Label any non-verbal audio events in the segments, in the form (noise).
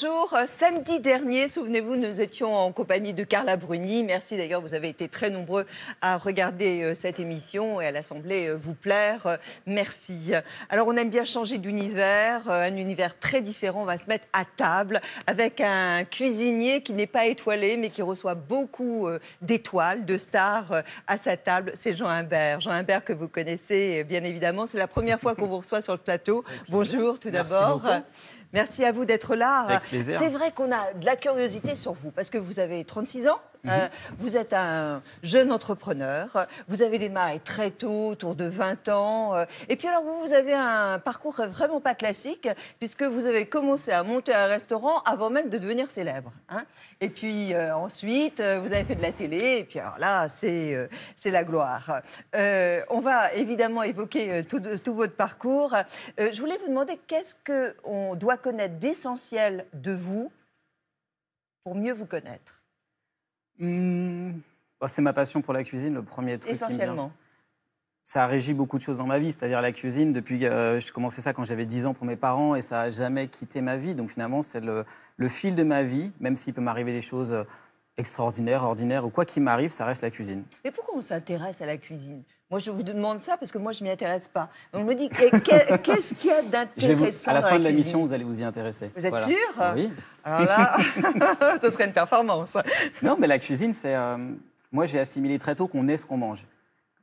Bonjour. Euh, samedi dernier, souvenez-vous, nous étions en compagnie de Carla Bruni. Merci d'ailleurs, vous avez été très nombreux à regarder euh, cette émission et à l'Assemblée euh, vous plaire. Merci. Alors, on aime bien changer d'univers, un univers très différent. On va se mettre à table avec un cuisinier qui n'est pas étoilé mais qui reçoit beaucoup d'étoiles, de stars à sa table. C'est Jean Imbert. Jean Humbert que vous connaissez bien évidemment. C'est la première fois qu'on vous reçoit sur le plateau. (laughs) Bonjour tout d'abord. Merci à vous d'être là. C'est vrai qu'on a de la curiosité sur vous, parce que vous avez 36 ans, euh, vous êtes un jeune entrepreneur, vous avez démarré très tôt, autour de 20 ans. Euh, et puis alors vous, vous avez un parcours vraiment pas classique, puisque vous avez commencé à monter un restaurant avant même de devenir célèbre. Hein. Et puis euh, ensuite, vous avez fait de la télé, et puis alors là, c'est c'est la gloire. on va évidemment évoquer tout, tout, votre parcours. je voulais vous demander qu'est-ce qu'on doit connaître d'essentiel de vous pour mieux vous connaître Hmm. Oh, c'est ma passion pour la cuisine, le premier truc. Essentiellement. Ça a ça beaucoup de choses dans ma vie, c'est-à-dire la cuisine. Depuis, euh, je commençais ça quand j'avais 10 ans pour mes parents et ça n'a jamais quitté ma vie. Donc finalement, c'est le, le, fil de ma vie, même s'il peut m'arriver des choses euh, extraordinaires, ordinaires ou quoi qu'il m'arrive, ça reste la cuisine. Mais pourquoi on s'intéresse à la cuisine moi, je vous demande ça parce que moi, je m'y intéresse pas. On me dit, (laughs) qu'est-ce qu'il y a d'intéressant À la fin de la mission, vous allez vous y intéresser. Vous êtes sûr Oui. Alors là, (laughs) ce serait une performance. Non, mais la cuisine, c'est. Euh, moi, j'ai assimilé très tôt qu'on est ce qu'on mange.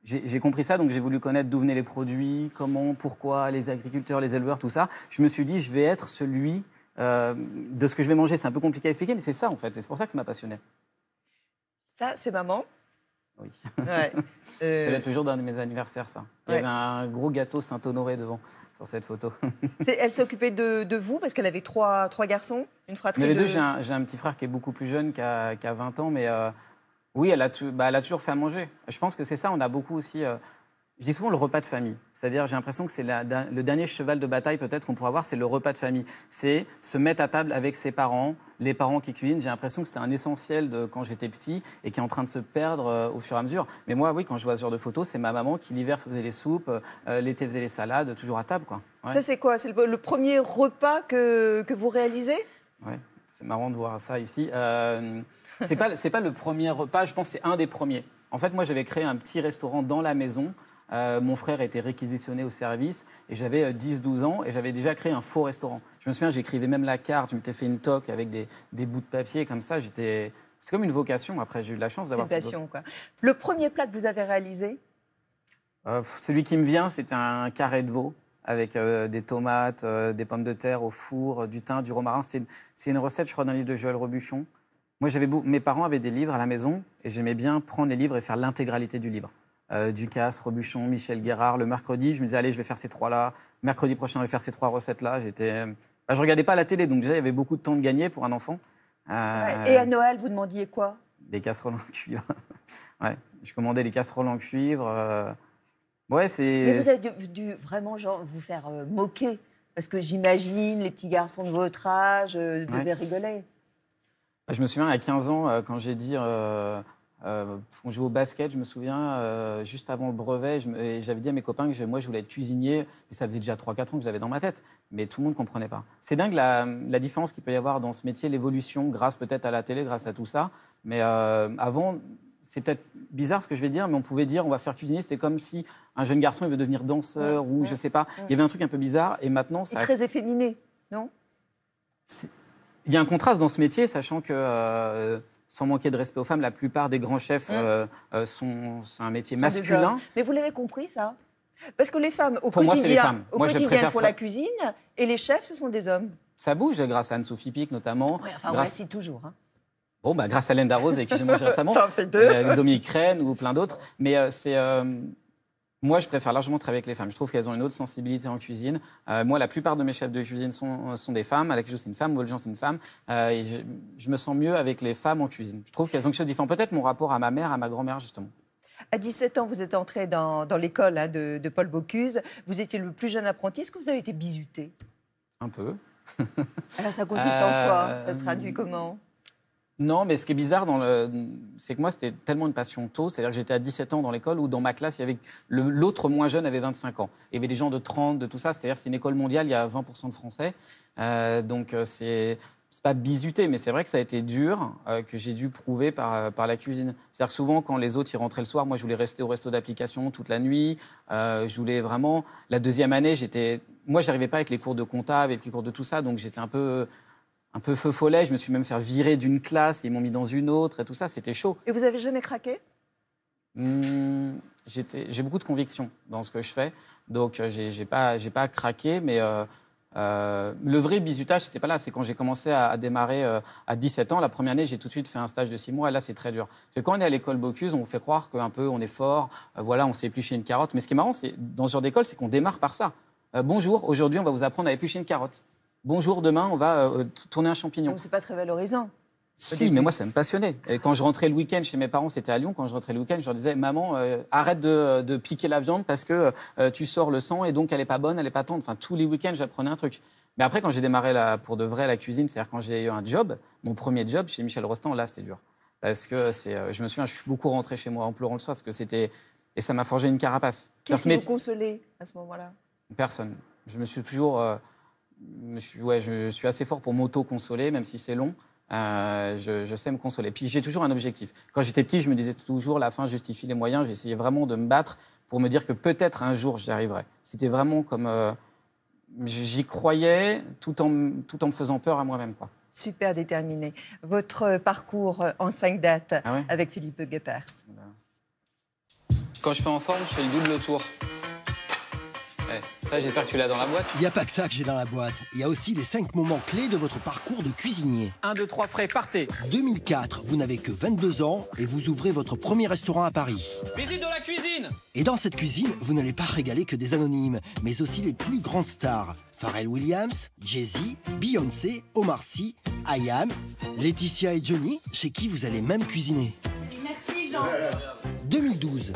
J'ai compris ça, donc j'ai voulu connaître d'où venaient les produits, comment, pourquoi, les agriculteurs, les éleveurs, tout ça. Je me suis dit, je vais être celui euh, de ce que je vais manger. C'est un peu compliqué à expliquer, mais c'est ça en fait. C'est pour ça que ça m'a passionné. Ça, c'est maman. Oui. C'est (laughs) euh, toujours d'un de mes anniversaires, ça. Il y avait un gros gâteau Saint-Honoré devant, sur cette photo. (laughs) elle s'occupait de, vous parce qu'elle avait trois, trois garçons, une fratrie j'ai un, petit frère qui est beaucoup plus jeune, qu'à 20 ans, mais euh, oui, bah, elle a, toujours fait à manger. Je pense que c'est ça, on a beaucoup aussi... Euh, je dis souvent le repas de famille. C'est-à-dire, j'ai l'impression que c'est le dernier cheval de bataille peut-être qu'on pourra avoir, c'est le repas de famille. C'est se mettre à table avec ses parents, les parents qui cuisinent. J'ai l'impression que c'était un essentiel de quand j'étais petit et qui est en train de se perdre euh, au fur et à mesure. Mais moi, oui, quand je vois ce genre de photos, c'est ma maman qui l'hiver faisait les soupes, euh, euh, l'été faisait les salades, toujours à table, quoi. Ça, c'est quoi C'est le, premier repas que, que vous réalisez Oui, c'est marrant de voir ça ici. c'est pas, pas le premier repas, je pense que c'est un des premiers. En fait, moi, j'avais créé un petit restaurant dans la maison euh, mon frère était réquisitionné au service et j'avais 10-12 euh, ans et j'avais déjà créé un faux restaurant. Je me souviens, j'écrivais même la carte, je m'étais fait une toque avec des, bouts de papier comme ça. J'étais, c'est comme une vocation. Après, j'ai eu la chance d'avoir. Une passion, quoi. Le premier plat que vous avez réalisé euh, Celui qui me vient, c'est un carré de veau avec des tomates, des pommes de terre au four, du thym, du romarin. C'est une recette, je crois, d'un livre de Joël Robuchon. Moi, j'avais mes parents avaient des livres à la maison et j'aimais bien prendre les livres et faire l'intégralité du livre. Euh, Ducasse, Robuchon, Michel Guérard le mercredi. Je me disais, allez, je vais faire ces trois-là. Mercredi prochain, je vais faire ces trois recettes-là. J'étais, ne euh, bah, je regardais pas la télé, donc j'avais beaucoup de temps de gagner pour un enfant. Et à Noël, vous demandiez quoi Des casseroles en cuivre. (laughs) ouais, je commandais des casseroles en cuivre. Euh. Ouais, c'est. Mais vous avez dû, vraiment vous faire moquer. Parce que j'imagine, les petits garçons de votre âge devaient rigoler. Bah, je me souviens, à 15 ans, quand j'ai dit euh, on jouait au basket, je me souviens, euh, juste avant le brevet, j'avais dit à mes copains que moi je voulais être cuisinier, mais ça faisait déjà 3-4 ans que je l'avais dans ma tête, mais tout le monde ne comprenait pas. C'est dingue la, différence qu'il peut y avoir dans ce métier, l'évolution, grâce peut-être à la télé, grâce à tout ça, mais euh, avant, c'est peut-être bizarre ce que je vais dire, mais on pouvait dire on va faire cuisiner, c'était comme si un jeune garçon il veut devenir danseur ou je sais pas, il y avait un truc un peu bizarre, et maintenant... c'est très efféminé, non il y a un contraste dans ce métier, sachant que sans manquer de respect aux femmes, la plupart des grands chefs mm. euh, euh, sont, un métier masculin. Mais vous l'avez compris, ça Parce que les femmes, au Pour quotidien, Au quotidien pour la cuisine et les chefs, ce sont des hommes. Ça bouge, grâce à Anne-Sophie Pic notamment. Oui, enfin, on toujours. Hein. Bon, bah, grâce à Linda Rose et qui j'ai mangé récemment, (laughs) Ça en fait deux. Euh, Dominique Crène ou plein d'autres. Mais c'est moi, je préfère largement travailler avec les femmes. Je trouve qu'elles ont une autre sensibilité en cuisine. Euh, moi, la plupart de mes chefs de cuisine sont, euh, des femmes. Alex c'est une femme, Boljean, c'est une femme. Euh, et je, me sens mieux avec les femmes en cuisine. Je trouve qu'elles ont quelque chose de Peut-être mon rapport à ma mère, à ma grand-mère, justement. À 17 ans, vous êtes entré dans, l'école hein, de, Paul Bocuse. Vous étiez le plus jeune apprenti. Est-ce que vous avez été bizuté Un peu. Alors, ça consiste en quoi Ça se traduit comment non, mais ce qui est bizarre, dans le... c'est que moi, c'était tellement une passion tôt. C'est-à-dire que j'étais à 17 ans dans l'école où, dans ma classe, il y l'autre moins jeune avait 25 ans. Il y avait des gens de 30, de tout ça. C'est-à-dire c'est une école mondiale, il y a 20% de Français. Euh, donc, euh, c'est c'est pas bizuté, mais c'est vrai que ça a été dur, euh, que j'ai dû prouver par, par la cuisine. C'est-à-dire souvent, quand les autres y rentraient le soir, moi, je voulais rester au resto d'application toute la nuit. je voulais vraiment... La deuxième année, j'étais... Moi, j'arrivais pas avec les cours de compta, avec les cours de tout ça, donc j'étais un peu un peu feu follet. Je me suis même fait virer d'une classe, ils m'ont mis dans une autre et tout ça, c'était chaud. Et vous avez jamais craqué hmm, J'ai beaucoup de conviction dans ce que je fais, donc euh, j'ai pas, pas craqué, mais euh, euh, le vrai bizutage, c'était pas là. C'est quand j'ai commencé à, démarrer à 17 ans. La première année, j'ai tout de suite fait un stage de 6 mois. Et là, c'est très dur. Parce que quand on est à l'école Bocuse, on fait croire qu'un peu on est fort, voilà, on sait éplucher une carotte. Mais ce qui est marrant, c'est dans ce genre d'école, c'est qu'on démarre par ça. bonjour, aujourd'hui, on va vous apprendre à éplucher une carotte bonjour, demain, on va euh, tourner un champignon. c'est pas très valorisant. Si, mais moi, ça me passionnait. Et quand je rentrais le week-end chez mes parents, c'était à Lyon, quand je rentrais le week-end, je leur disais, maman, euh, arrête de, piquer la viande parce que euh, tu sors le sang et donc elle n'est pas bonne, elle n'est pas tendre. Enfin, tous les week-ends, j'apprenais un truc. Mais après, quand j'ai démarré la, pour de vrai la cuisine, c'est-à-dire quand j'ai eu un job, mon premier job chez Michel Rostand, là, c'était dur. Parce que c'est, je me souviens, je suis beaucoup rentré chez moi en pleurant le soir parce que c'était. Et ça m'a forgé une carapace. qui vous consolait à ce moment-là Personne. Je me suis toujours je suis, ouais, je, suis assez fort pour m'auto-consoler, même si c'est long. Euh, je, sais me consoler. Puis j'ai toujours un objectif. Quand j'étais petit, je me disais toujours la fin justifie les moyens. J'essayais vraiment de me battre pour me dire que peut-être un jour j'y arriverais. C'était vraiment comme euh, j'y croyais tout en, tout en me faisant peur à moi-même. Quoi. Super déterminé. Votre parcours euh, en cinq dates ah avec Philippe Guépers. Quand je fais en forme, je fais le double tour j'espère que tu l'as dans la boîte. Il n'y a pas que ça que j'ai dans la boîte. Il y a aussi les 5 moments clés de votre parcours de cuisinier. 1, 2, 3, frais, partez 2004, vous n'avez que 22 ans et vous ouvrez votre premier restaurant à Paris. Visite de la cuisine Et dans cette cuisine, vous n'allez pas régaler que des anonymes, mais aussi les plus grandes stars. Pharrell Williams, Jay-Z, Beyoncé, Omar Sy, Ayam, Laetitia et Johnny, chez qui vous allez même cuisiner. Merci Jean 2012,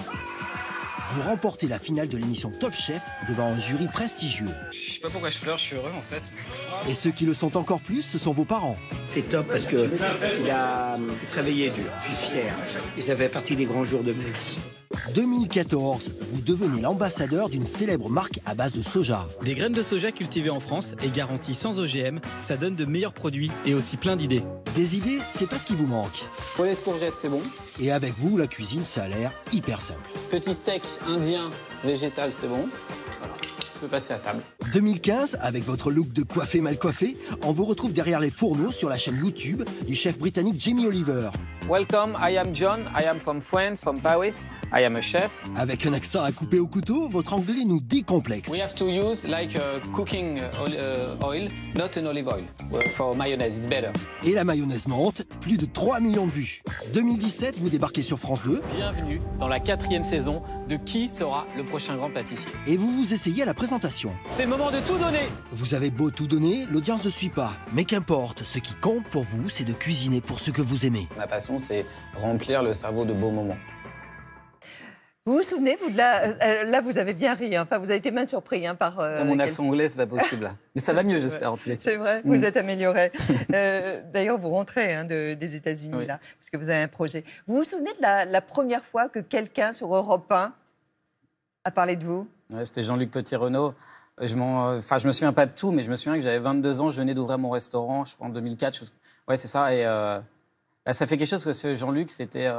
vous remportez la finale de l'émission Top Chef devant un jury prestigieux. Je sais pas pourquoi je pleure, je suis heureux en fait. Et ceux qui le sont encore plus, ce sont vos parents. C'est top parce que il a euh, travaillé dur, je suis fier. Ils avaient parti des grands jours de ma vie. 2014, vous devenez l'ambassadeur d'une célèbre marque à base de soja. Des graines de soja cultivées en France et garanties sans OGM, ça donne de meilleurs produits et aussi plein d'idées. Des idées, c'est pas ce qui vous manque. Poulet de courgette, c'est bon. Et avec vous, la cuisine, ça a l'air hyper simple. Petit steak indien végétal, c'est bon. Voilà passer à table. 2015, avec votre look de coiffé mal coiffé, on vous retrouve derrière les fourneaux sur la chaîne YouTube du chef britannique Jamie Oliver. Welcome, I am John, I am from France, from Paris, I am a chef. Avec un accent à couper au couteau, votre anglais nous décomplexe. We have to use like a uh, cooking uh, uh, oil, not an olive oil. For mayonnaise, it's better. Et la mayonnaise monte, plus de 3 millions de vues. 2017, vous débarquez sur France 2. Bienvenue dans la quatrième saison de Qui sera le prochain grand pâtissier. Et vous vous essayez à la présentation c'est le moment de tout donner. Vous avez beau tout donner, l'audience ne suit pas. Mais qu'importe, ce qui compte pour vous, c'est de cuisiner pour ce que vous aimez. Ma passion, c'est remplir le cerveau de beaux moments. Vous vous souvenez, vous de la, euh, là, vous avez bien ri. Hein. Enfin, vous avez été même surpris hein, par. Euh, mon accent anglais, anglais, c'est pas possible. (laughs) Mais ça va mieux, j'espère, en tous cas. C'est vrai, vous mm. êtes amélioré. (laughs) Euh, d'ailleurs, vous rentrez hein, des États-Unis, là, parce que vous avez un projet. Vous vous souvenez de la, la première fois que quelqu'un sur Europe 1 a parlé de vous C'était Jean-Luc Petit-Renaud. Euh, je, euh, enfin, je me souviens pas de tout, mais je me souviens que j'avais 22 ans, je venais d'ouvrir mon restaurant, je crois en 2004. Ouais, c'est ça. Et euh, bah, ça fait quelque chose que ce Jean-Luc, c'était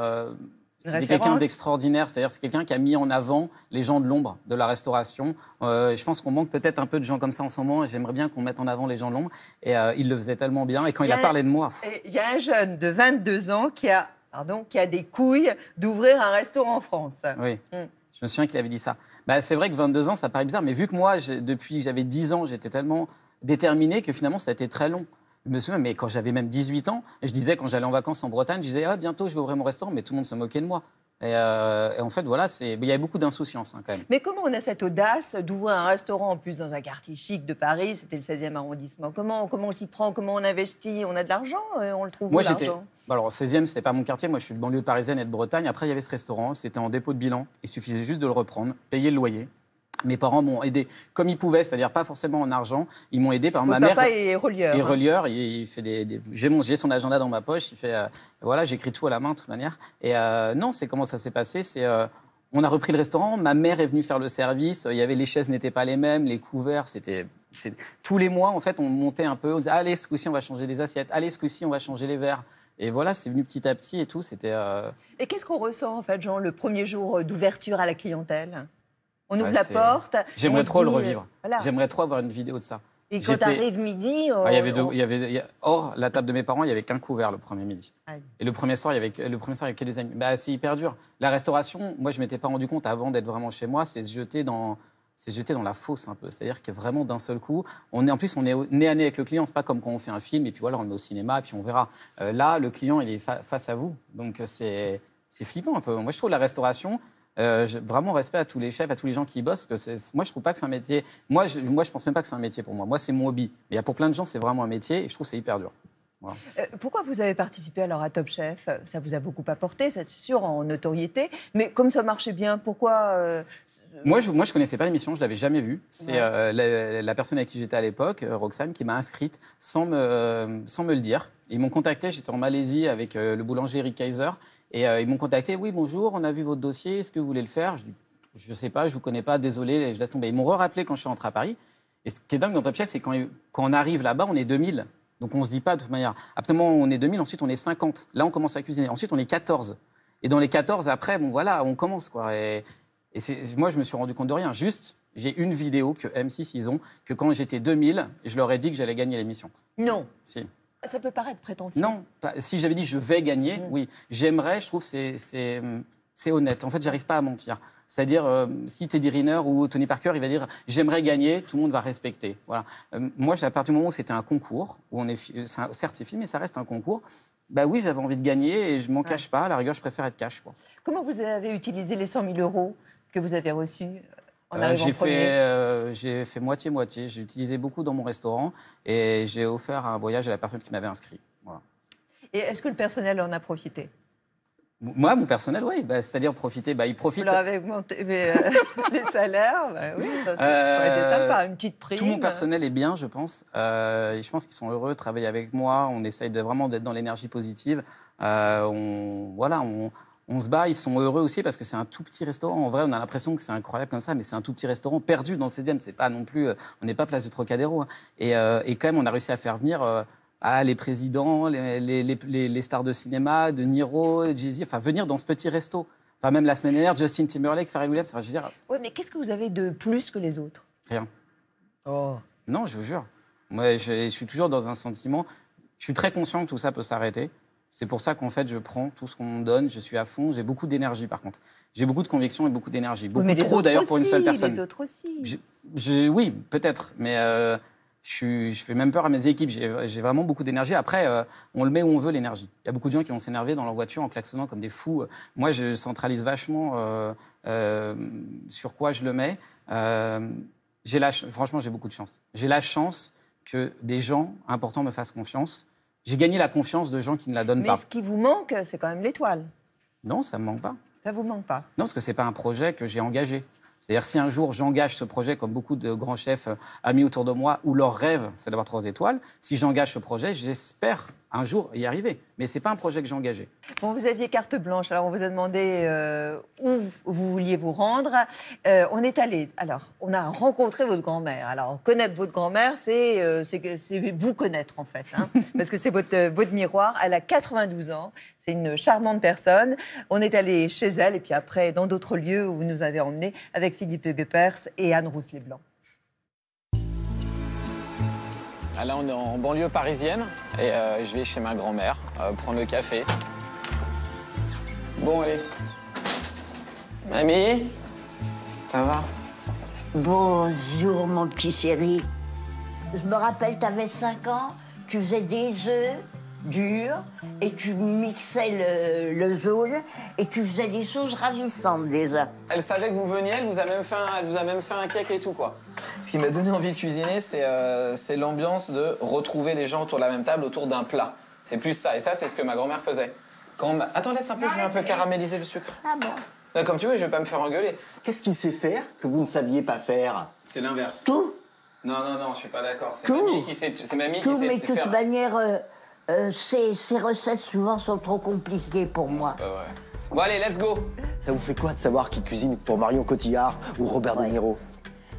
quelqu'un d'extraordinaire. C'est-à-dire, c'est quelqu'un qui a mis en avant les gens de l'ombre de la restauration. je pense qu'on manque peut-être un peu de gens comme ça en ce moment. J'aimerais bien qu'on mette en avant les gens de l'ombre. Et il le faisait tellement bien. Et quand il a, parlé de moi, il y a un jeune de 22 ans qui a, pardon, qui a des couilles d'ouvrir un restaurant en France. Oui. Hum. Je me souviens qu'il avait dit ça. Bah, c'est vrai que 22 ans, ça paraît bizarre, mais vu que moi, depuis que j'avais 10 ans, j'étais tellement déterminé que finalement, ça a été très long. Je me souviens, mais quand j'avais même 18 ans, je disais, quand j'allais en vacances en Bretagne, je disais, ah, bientôt, je vais ouvrir mon restaurant, mais tout le monde se moquait de moi. Et, euh, en fait, voilà, il y avait beaucoup d'insouciance hein, quand même. Mais comment on a cette audace d'ouvrir un restaurant en plus dans un quartier chic de Paris C'était le 16e arrondissement. Comment, on s'y prend Comment on investit On a de l'argent euh, On le trouve où bah alors, 16e, c'était pas mon quartier. Moi, je suis de banlieue parisienne et de Bretagne. Après, il y avait ce restaurant. C'était en dépôt de bilan. Il suffisait juste de le reprendre, payer le loyer. Mes parents m'ont aidé comme ils pouvaient, c'est-à-dire pas forcément en argent. Ils m'ont aidé par ma mère. Papa est relieur. Est hein. relieur. Il, fait des. J'ai mon... son agenda dans ma poche. Il fait. Euh, voilà, j'écris tout à la main de toute manière. Et euh, non, c'est comment ça s'est passé. C'est euh, on a repris le restaurant. Ma mère est venue faire le service. Il y avait les chaises n'étaient pas les mêmes, les couverts c'était tous les mois en fait on montait un peu. On disait allez ce coup-ci on va changer les assiettes. Allez ce coup-ci on va changer les verres. Et voilà, c'est venu petit à petit et tout. C'était. Euh, et qu'est-ce qu'on ressent en fait, Jean, le premier jour euh, d'ouverture à la clientèle On ouvre la porte. J'aimerais trop le revivre. Euh, J'aimerais trop avoir une vidéo de ça. Et quand t'arrives midi, ah, Or, oh, il y avait, il y avait... hors la table de mes parents, il y avait qu'un couvert le premier midi. Et le premier soir, il y avait le premier soir, il y avait que des amis. Bah, c'est hyper dur. La restauration, moi, je m'étais pas rendu compte avant d'être vraiment chez moi, c'est se jeter dans c'est jeter dans la fosse un peu. C'est-à-dire que vraiment d'un seul coup, on est en plus on est nez à nez avec le client. C'est pas comme quand on fait un film et puis voilà, on est au cinéma et puis on verra. Euh, là, le client il est face à vous, donc euh, c'est c'est flippant un peu. Moi, je trouve la restauration. Euh, vraiment respect à tous les chefs, à tous les gens qui bossent. Que moi, je trouve pas que c'est un métier. Moi, je, moi, je pense même pas que c'est un métier pour moi. Moi, c'est mon hobby. Mais pour plein de gens, c'est vraiment un métier et je trouve c'est hyper dur. Euh, pourquoi vous avez participé alors à Top Chef Ça vous a beaucoup apporté, c'est sûr, en notoriété. Mais comme ça marchait bien, pourquoi euh, Moi, je ne moi, je connaissais pas l'émission, je l'avais jamais vue. C'est euh, la, personne avec qui j'étais à l'époque, Roxane, qui m'a inscrite sans me, sans me le dire. Ils m'ont contacté, j'étais en Malaisie avec le boulanger Eric Kaiser. Et ils m'ont contacté, oui, bonjour, on a vu votre dossier, est-ce que vous voulez le faire Je ne sais pas, je vous connais pas, désolé, je laisse tomber. Ils m'ont rappelé quand je suis rentré à Paris. Et ce qui est dingue dans Top Chef, c'est quand, quand on arrive là-bas, on est 2000. Donc on ne se dit pas de toute manière, Apparemment, on est 2000, ensuite on est 50. Là, on commence à cuisiner. Ensuite, on est 14. Et dans les 14, après, bon voilà, on commence. quoi. Et, et moi, je me suis rendu compte de rien. Juste, j'ai une vidéo que M6, ils ont, que quand j'étais 2000, je leur ai dit que j'allais gagner l'émission. Non. Si. Ça peut paraître prétentieux. Non. Si j'avais dit je vais gagner, mm. oui. J'aimerais, je trouve, hum, c'est honnête. En fait, j'arrive pas à mentir. C'est-à-dire, euh, si Teddy Riner ou Tony Parker, il va dire j'aimerais gagner, tout le monde va respecter. Voilà. Euh, moi, à partir du moment où c'était un concours, où on est, euh, certifié mais ça reste un concours. Bah oui, j'avais envie de gagner et je m'en cache pas. À la rigueur, je préfère être cash. Comment vous avez utilisé les 100 000 euros que vous avez reçus en j'ai fait, j'ai fait moitié moitié. J'ai utilisé beaucoup dans mon restaurant et j'ai offert un voyage à la personne qui m'avait inscrit. Et est-ce que le personnel en a profité moi, mon personnel, oui. Bah, c'est-à-dire profiter. Bah, il profite. avec mon euh, (laughs) les salaires, bah, oui, ça, aurait été sympa, euh, une petite prime. Tout mon personnel est bien, je pense. Euh, et je pense qu'ils sont heureux de travailler avec moi. On essaye de, vraiment d'être dans l'énergie positive. on, voilà, on, on se bat. Ils sont heureux aussi parce que c'est un tout petit restaurant. En vrai, on a l'impression que c'est incroyable comme ça, mais c'est un tout petit restaurant perdu dans le 16 C'est pas non plus. On n'est pas place du Trocadéro. Hein. Et, et, quand même, on a réussi à faire venir. Ah, les présidents, les, stars de cinéma, de Niro, Jay-Z, enfin venir dans ce petit resto. Enfin, même la semaine dernière, Justin Timberlake, Pharrell Williams, enfin, je veux dire... Oui, mais qu'est-ce que vous avez de plus que les autres Rien. Oh. Non, je vous jure. Moi, je, suis toujours dans un sentiment... Je suis très conscient que tout ça peut s'arrêter. C'est pour ça qu'en fait, je prends tout ce qu'on me donne, je suis à fond, j'ai beaucoup d'énergie par contre. J'ai beaucoup de conviction et beaucoup d'énergie. Beaucoup mais trop d'ailleurs pour une seule personne. Les autres aussi. oui, peut-être, mais... Euh, je, fais même peur à mes équipes. J'ai vraiment beaucoup d'énergie. Après, euh, on le met où on veut, l'énergie. Il y a beaucoup de gens qui vont s'énerver dans leur voiture en klaxonnant comme des fous. Moi, je centralise vachement euh, euh, sur quoi je le mets. franchement, j'ai beaucoup de chance. J'ai la chance que des gens importants me fassent confiance. J'ai gagné la confiance de gens qui ne la donnent pas. Mais ce qui vous manque, c'est quand même l'étoile. Non, ça ne me manque pas. Ça vous manque pas Non, parce que ce n'est pas un projet que j'ai engagé. C'est-à-dire si un jour j'engage ce projet, comme beaucoup de grands chefs a euh, amis autour de moi, où leur rêve, c'est d'avoir trois étoiles, si j'engage ce projet, j'espère un jour y arriver. Mais ce n'est pas un projet que j'ai engagé. vous aviez carte blanche. Alors, on vous a demandé euh, où vous vouliez vous rendre. Euh, on est allé. Alors, on a rencontré votre grand-mère. Alors, connaître votre grand-mère, c'est euh, vous connaître, en fait. Hein. (laughs) parce que c'est votre, votre miroir. Elle a 92 ans. C'est une charmante personne. On est allé chez elle et puis après, dans d'autres lieux où vous nous avez emmenés avec Philippe Guepers et Anne rousse les Ah, là, on est en banlieue parisienne et euh, je vais chez ma grand-mère euh, prendre le café. Bon, allez. Mamie, ça va Bonjour, mon petit chéri. Je me rappelle, t'avais 5 ans, tu faisais des œufs dur et tu mixais le, jaune et tu faisais des choses ravissantes déjà. Elle savait que vous veniez, elle vous a même fait un, elle vous a même fait un cake et tout quoi. Ce qui m'a donné envie de cuisiner, c'est euh, l'ambiance de retrouver les gens autour de la même table, autour d'un plat. C'est plus ça et ça c'est ce que ma grand-mère faisait. Quand Attends laisse un peu, je vais un peu caraméliser le sucre. Ah bon. Euh, comme tu veux, je vais pas me faire engueuler. Qu'est-ce qu'il sait faire que vous ne saviez pas faire C'est l'inverse. Tout. Non non non, je suis pas d'accord. C'est mamie qui sait, c'est mamie tout, qui sait mais de toute manière. Euh, euh, ces, recettes souvent sont trop compliquées pour moi. Pas vrai. Bon allez, let's go Ça vous fait quoi de savoir qui cuisine pour Marion Cotillard ou Robert De Niro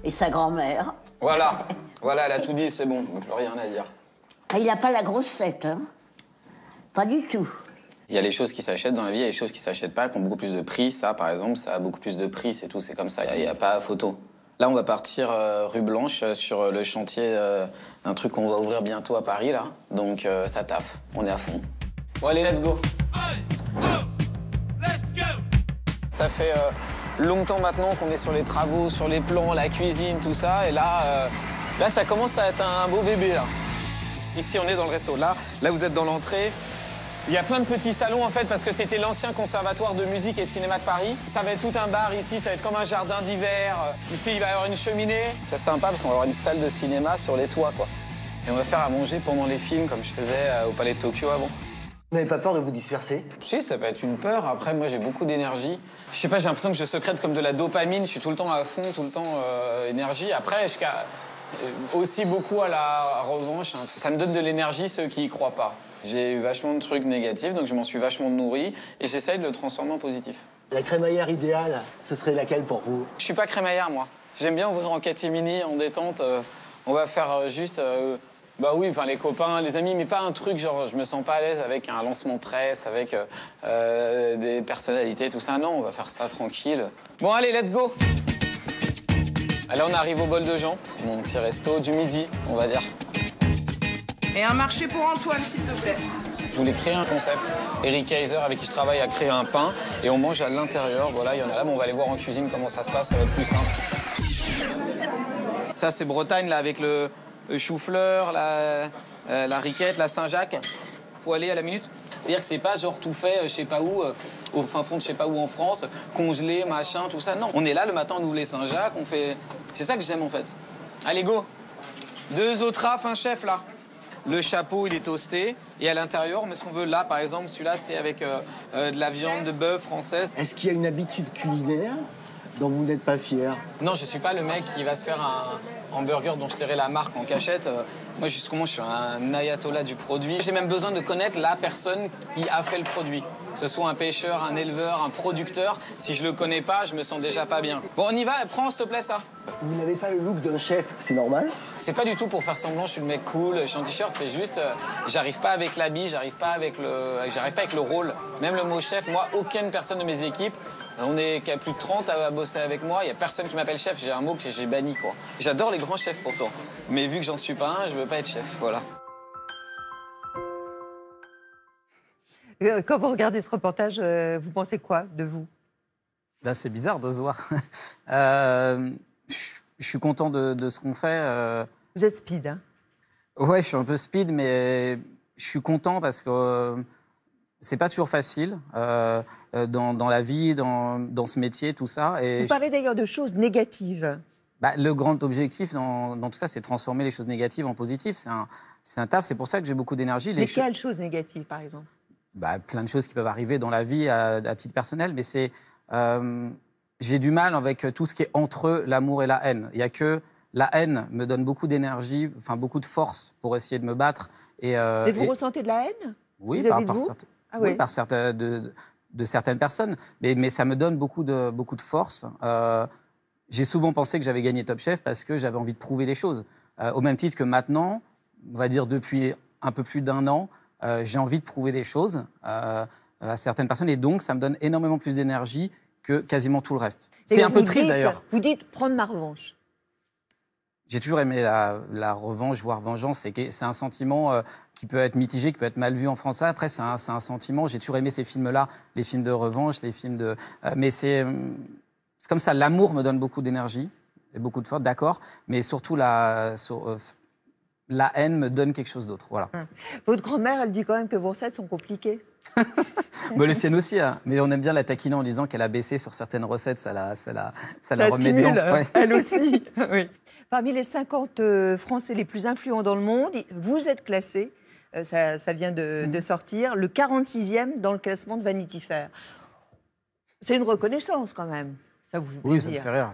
Et sa grand-mère. Voilà, voilà, elle a tout dit, c'est bon, donc plus rien à dire. Ah, il n'a pas la grosse tête, hein Pas du tout. Il y a les choses qui s'achètent dans la vie, il y a les choses qui s'achètent pas, qui ont beaucoup plus de prix. Ça, par exemple, ça a beaucoup plus de prix, c'est tout, c'est comme ça, il n'y a pas photo. Là, on va partir euh, rue Blanche euh, sur euh, le chantier un d'un truc qu'on va ouvrir bientôt à Paris, là. Donc ça taffe, on est à fond. Bon, allez, let's go. Ça fait longtemps maintenant qu'on est sur les travaux, sur les plans, la cuisine, tout ça. Et là, là ça commence à être un beau bébé, là. Ici, on est dans le resto. Là, là vous êtes dans l'entrée. Il y a plein de petits salons en fait parce que c'était l'ancien conservatoire de musique et de cinéma de Paris. Ça va être tout un bar ici, ça va être comme un jardin d'hiver. Ici il va y avoir une cheminée. C'est sympa parce qu'on va avoir une salle de cinéma sur les toits quoi. Et on va faire à manger pendant les films comme je faisais euh, au Palais de Tokyo avant. Vous n'avez pas peur de vous disperser Si, ça peut être une peur. Après, moi, j'ai beaucoup d'énergie. Je sais pas, j'ai l'impression que je secrète comme de la dopamine. Je suis tout le temps à fond, tout le temps euh, énergie. Après, jusqu'à euh, aussi beaucoup à la revanche. Hein. Ça me donne de l'énergie ceux qui y croient pas. J'ai eu vachement de trucs négatifs, donc je m'en suis vachement nourri et j'essaye de le transformer en positif. La crémaillère idéale, ce serait laquelle pour vous Je suis pas crémaillère, moi. J'aime bien ouvrir en catimini, en détente. Euh, on va faire euh, juste. bah oui, enfin les copains, les amis, mais pas un truc genre je me sens pas à l'aise avec un lancement presse, avec des personnalités, tout ça. Non, on va faire ça tranquille. Bon, allez, let's go! Allez on arrive au bol de Jean. C'est mon petit resto du midi, on va dire. Et un marché pour Antoine, s'il te plaît. Je voulais créer un concept. Eric Kaiser, avec qui je travaille, a créé un pain et on mange à l'intérieur. Voilà, il y en a là, mais on va aller voir en cuisine comment ça se passe, ça va être plus simple. Ça, c'est Bretagne, là, avec le, chou-fleur, euh, la, riquette, la Saint-Jacques, poêlée à la minute. C'est-à-dire que c'est pas genre tout fait, euh, je sais pas où. Euh, au fin fond de je sais pas où en France, congelé, machin, tout ça. Non, on est là le matin, on ouvre les Saint-Jacques, on fait. C'est ça que j'aime en fait. Allez, go Deux autres raf, un chef là. Le chapeau, il est toasté. Et à l'intérieur, mais ce qu'on veut. Là, par exemple, celui-là, c'est avec euh, euh, de la viande de bœuf française. Est-ce qu'il y a une habitude culinaire dont vous n'êtes pas fier Non, je suis pas le mec qui va se faire un hamburger dont je tairai la marque en cachette. Euh, moi, justement, je suis un ayatollah du produit. J'ai même besoin de connaître la personne qui a fait le produit que ce soit un pêcheur, un éleveur, un producteur. Si je le connais pas, je me sens déjà pas bien. Bon, on y va, prends s'il te plaît ça. Vous n'avez pas le look d'un chef, c'est normal C'est pas du tout pour faire semblant, je suis le mec cool, je suis en t-shirt, c'est juste, euh, j'arrive pas avec l'habit, j'arrive pas avec le, j'arrive pas avec le rôle. Même le mot chef, moi, aucune personne de mes équipes, on est qu'à plus de 30 à bosser avec moi, il y a personne qui m'appelle chef, j'ai un mot que j'ai banni quoi. J'adore les grands chefs pourtant, mais vu que j'en suis pas un, je veux pas être chef, voilà. Euh, quand vous regardez ce reportage, euh, vous pensez quoi de vous C'est bizarre de se voir. (laughs) Euh, je suis content de, ce qu'on fait. Vous êtes speed, hein Ouais, je suis un peu speed, mais je suis content parce que ce c'est pas toujours facile dans, la vie, dans, ce métier, tout ça. Et vous parlez d'ailleurs de choses négatives. Bah, le grand objectif dans, tout ça, c'est transformer les choses négatives en positives. C'est un, taf, c'est pour ça que j'ai beaucoup d'énergie. Mais quelles choses négatives, par exemple bah, plein de choses qui peuvent arriver dans la vie à, titre personnel, mais c'est euh, j'ai du mal avec tout ce qui est entre l'amour et la haine. Il y a que la haine me donne beaucoup d'énergie, enfin beaucoup de force pour essayer de me battre. Et, euh, mais vous ressentez de la haine Oui, par, certains, ah euh, de, certaines personnes, mais, mais, ça me donne beaucoup de, beaucoup de force. j'ai souvent pensé que j'avais gagné Top Chef parce que j'avais envie de prouver des choses. au même titre que maintenant, on va dire depuis un peu plus d'un an, euh, j'ai envie de prouver des choses euh, à certaines personnes et donc ça me donne énormément plus d'énergie que quasiment tout le reste. C'est un peu triste d'ailleurs. Vous dites prendre ma revanche. J'ai toujours aimé la, revanche, voire vengeance. C'est un sentiment euh, qui peut être mitigé, qui peut être mal vu en France. Après, c'est un, sentiment. J'ai toujours aimé ces films-là, les films de revanche, les films de. mais c'est comme ça. L'amour me donne beaucoup d'énergie et beaucoup de force, d'accord. Mais surtout, la, la haine me donne quelque chose d'autre. Voilà. Hein. Votre grand-mère, elle dit quand même que vos recettes sont compliquées. (laughs) Bah, les siennes aussi, hein. mais on aime bien la taquiner en disant qu'elle a baissé sur certaines recettes, ça la, remet bien. Elle aussi, (laughs) (laughs) Parmi les 50 euh, Français les plus influents dans le monde, vous êtes classé, euh, ça, vient de, mhm. sortir, le 46e dans le classement de Vanity Fair. C'est une reconnaissance quand même, ça vous Oui, ça me fait rire.